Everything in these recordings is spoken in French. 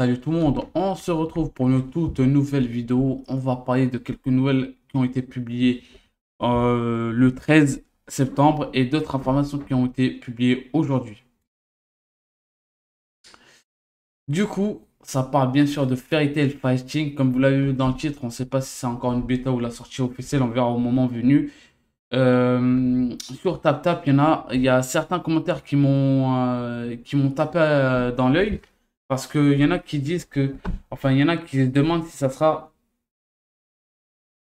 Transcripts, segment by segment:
Salut tout le monde, on se retrouve pour une toute nouvelle vidéo. On va parler de quelques nouvelles qui ont été publiées euh, le 13 septembre et d'autres informations qui ont été publiées aujourd'hui. Du coup, ça parle bien sûr de Fairy Tail Fighting. Comme vous l'avez vu dans le titre, on ne sait pas si c'est encore une bêta ou la sortie officielle, on verra au moment venu. Euh, sur TapTap, il y en a, il y a certains commentaires qui m'ont euh, qui m'ont tapé dans l'œil. Parce qu'il y en a qui disent que, enfin, il y en a qui demandent si ça sera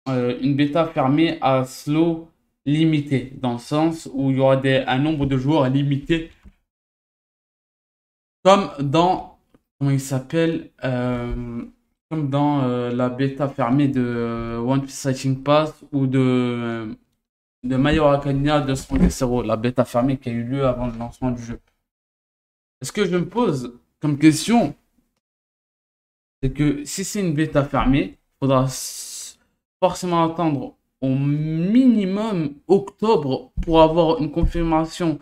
euh, une bêta fermée à slow limité, dans le sens où il y aura des, un nombre de joueurs limité, comme dans, comment il s'appelle, euh, comme dans euh, la bêta fermée de One Piece Sighting Pass ou de, de Mayor Academia de Zero la bêta fermée qui a eu lieu avant le lancement du jeu. Est-ce que je me pose question, c'est que si c'est une bêta fermée, il faudra forcément attendre au minimum octobre pour avoir une confirmation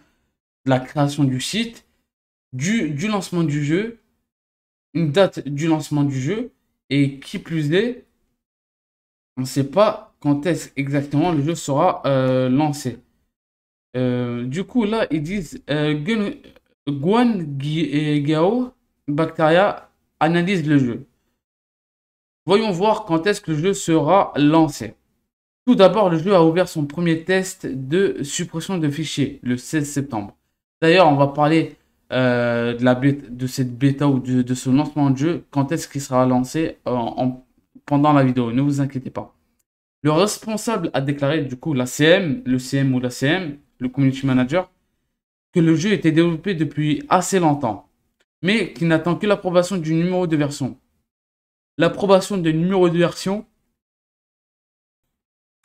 de la création du site, du, du lancement du jeu, une date du lancement du jeu, et qui plus est, on ne sait pas quand est-ce exactement le jeu sera euh, lancé. Euh, du coup, là, ils disent euh, Guan Gao Bacteria analyse le jeu. Voyons voir quand est-ce que le jeu sera lancé. Tout d'abord, le jeu a ouvert son premier test de suppression de fichiers le 16 septembre. D'ailleurs, on va parler euh, de, la de cette bêta ou de, ce lancement de jeu quand est-ce qu'il sera lancé euh, pendant la vidéo. Ne vous inquiétez pas. Le responsable a déclaré du coup la CM, le CM ou la CM, le community manager, que le jeu était développé depuis assez longtemps, mais qui n'attend que l'approbation du numéro de version. L'approbation du numéro de version,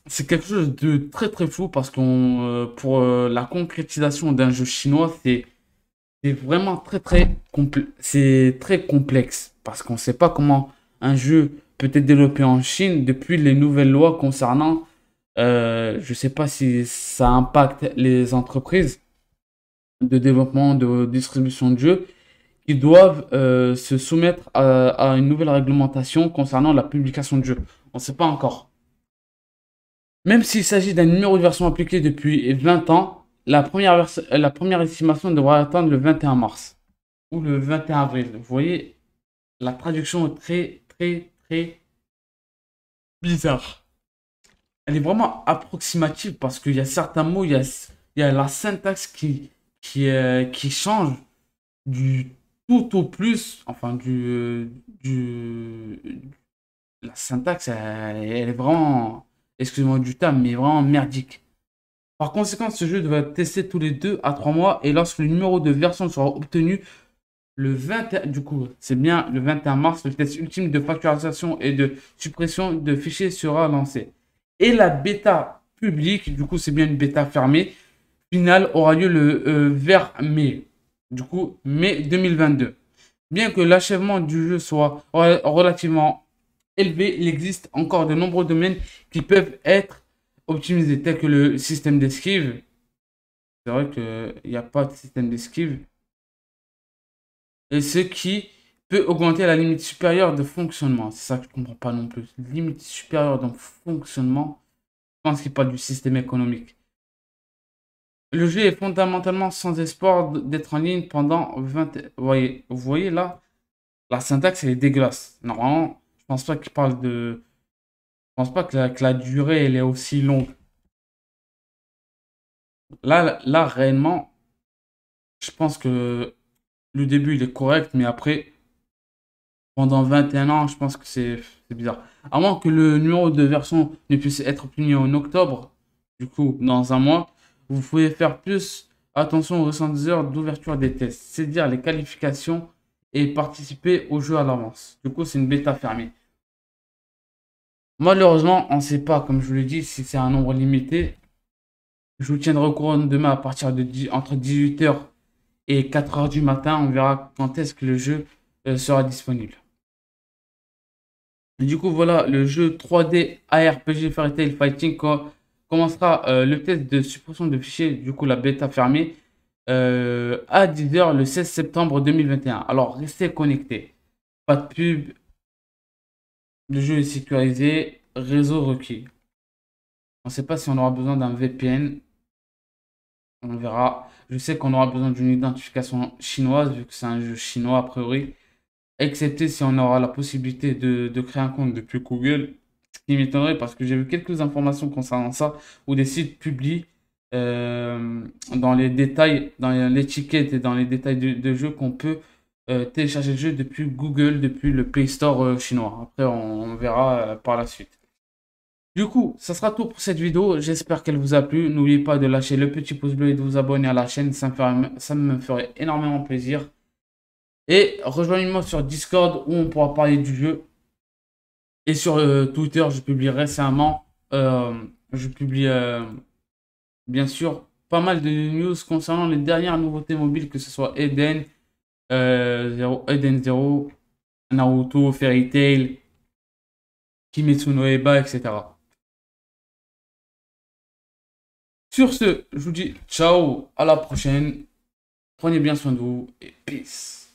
c'est quelque chose de très très fou parce que euh, pour euh, la concrétisation d'un jeu chinois, c'est vraiment très très c'est très complexe parce qu'on ne sait pas comment un jeu peut être développé en Chine depuis les nouvelles lois concernant, euh, je ne sais pas si ça impacte les entreprises, de développement, de distribution de jeux, qui doivent euh, se soumettre à, une nouvelle réglementation concernant la publication de jeux. On ne sait pas encore. Même s'il s'agit d'un numéro de version appliqué depuis 20 ans, la première, la première estimation devrait atteindre le 21 mars ou le 21 avril. Vous voyez, la traduction est très, très, très bizarre. Elle est vraiment approximative parce qu'il y a certains mots, il y a la syntaxe qui, qui, euh, qui change du tout au plus, enfin du, euh, du la syntaxe, elle, est vraiment, excusez-moi du terme, mais vraiment merdique. Par conséquent, ce jeu doit être testé tous les deux à 3 mois et lorsque le numéro de version sera obtenu, le 21, du coup, c'est bien le 21 mars, le test ultime de facturisation et de suppression de fichiers sera lancé. Et la bêta publique, du coup, c'est bien une bêta fermée, Final aura lieu le euh, vers mai, du coup mai 2022. Bien que l'achèvement du jeu soit relativement élevé, il existe encore de nombreux domaines qui peuvent être optimisés, tels que le système d'esquive. C'est vrai qu'il n'y a pas de système d'esquive. Et ce qui peut augmenter la limite supérieure de fonctionnement. C'est ça que je ne comprends pas non plus. Limite supérieure de fonctionnement. Je pense qu'il parle du système économique le jeu est fondamentalement sans espoir d'être en ligne pendant 20... Vous voyez, vous voyez là, la syntaxe est dégueulasse. Normalement, je pense pas qu'il parle de... Je pense pas que la, durée elle est aussi longue. Là, là, réellement, je pense que le début il est correct, mais après, pendant 21 ans, je pense que c'est bizarre. À moins que le numéro de version ne puisse être obtenu en octobre, du coup, dans un mois, vous pouvez faire plus attention aux 100 heures d'ouverture des tests, c'est-à-dire les qualifications et participer au jeu à l'avance. Du coup, c'est une bêta fermée. Malheureusement, on ne sait pas, comme je vous l'ai dit, si c'est un nombre limité. Je vous tiendrai au courant demain à partir de entre 18h et 4h du matin. On verra quand est-ce que le jeu euh, sera disponible. du coup, voilà, le jeu 3D ARPG Fairy Tale Fighting commencera euh, le test de suppression de fichiers, du coup la bêta fermée, euh, à 10h le 16 septembre 2021. Alors restez connectés. Pas de pub. Le jeu est sécurisé. Réseau requis. On ne sait pas si on aura besoin d'un VPN. On verra. Je sais qu'on aura besoin d'une identification chinoise, vu que c'est un jeu chinois a priori. Excepté si on aura la possibilité de créer un compte depuis Google ce qui m'étonnerait parce que j'ai vu quelques informations concernant ça ou des sites publient euh, dans les détails, dans l'étiquette et dans les détails de, jeu qu'on peut euh, télécharger le jeu depuis Google, depuis le Play Store euh, chinois. Après, on, verra par la suite. Du coup, ça sera tout pour cette vidéo. J'espère qu'elle vous a plu. N'oubliez pas de lâcher le petit pouce bleu et de vous abonner à la chaîne. ça me ferait énormément plaisir. Et rejoignez-moi sur Discord où on pourra parler du jeu et sur euh, Twitter, je publie récemment, euh, je publie euh, bien sûr pas mal de news concernant les dernières nouveautés mobiles, que ce soit Eden, Eden 0, Naruto, Fairy Tail, Kimetsu no Eba, etc. Sur ce, je vous dis ciao, à la prochaine. Prenez bien soin de vous et peace.